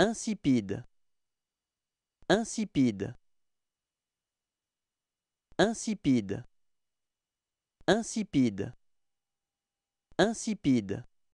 Insipide. Insipide. Insipide. Insipide. Insipide.